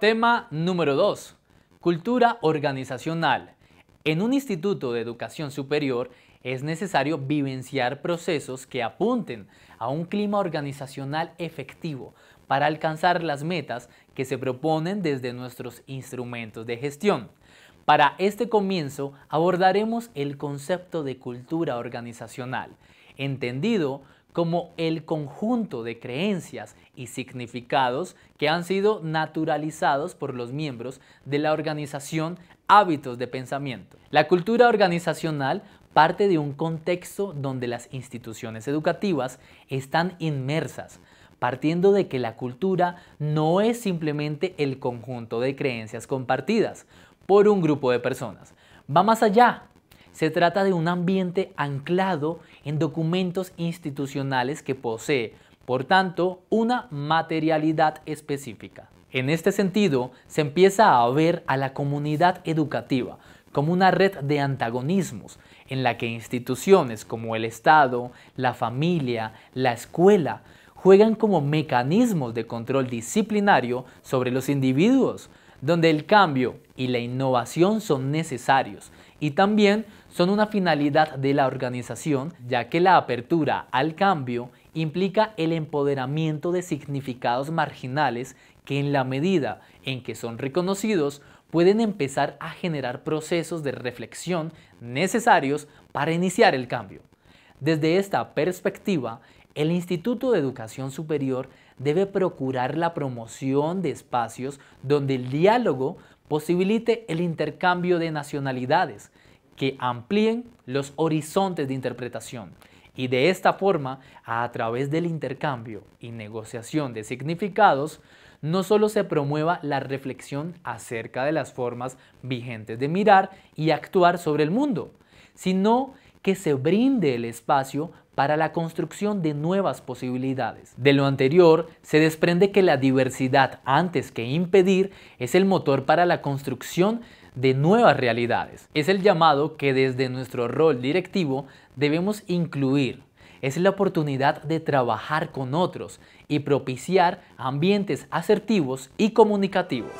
Tema número 2. Cultura organizacional. En un instituto de educación superior es necesario vivenciar procesos que apunten a un clima organizacional efectivo para alcanzar las metas que se proponen desde nuestros instrumentos de gestión. Para este comienzo abordaremos el concepto de cultura organizacional, entendido como el conjunto de creencias y significados que han sido naturalizados por los miembros de la organización hábitos de pensamiento. La cultura organizacional parte de un contexto donde las instituciones educativas están inmersas, partiendo de que la cultura no es simplemente el conjunto de creencias compartidas por un grupo de personas. Va más allá. Se trata de un ambiente anclado en documentos institucionales que posee, por tanto, una materialidad específica. En este sentido, se empieza a ver a la comunidad educativa como una red de antagonismos en la que instituciones como el Estado, la familia, la escuela juegan como mecanismos de control disciplinario sobre los individuos, donde el cambio y la innovación son necesarios y también son una finalidad de la organización, ya que la apertura al cambio implica el empoderamiento de significados marginales que en la medida en que son reconocidos pueden empezar a generar procesos de reflexión necesarios para iniciar el cambio. Desde esta perspectiva, el Instituto de Educación Superior debe procurar la promoción de espacios donde el diálogo posibilite el intercambio de nacionalidades, que amplíen los horizontes de interpretación y de esta forma, a través del intercambio y negociación de significados, no solo se promueva la reflexión acerca de las formas vigentes de mirar y actuar sobre el mundo, sino que se brinde el espacio para la construcción de nuevas posibilidades. De lo anterior, se desprende que la diversidad antes que impedir es el motor para la construcción de nuevas realidades. Es el llamado que desde nuestro rol directivo debemos incluir. Es la oportunidad de trabajar con otros y propiciar ambientes asertivos y comunicativos.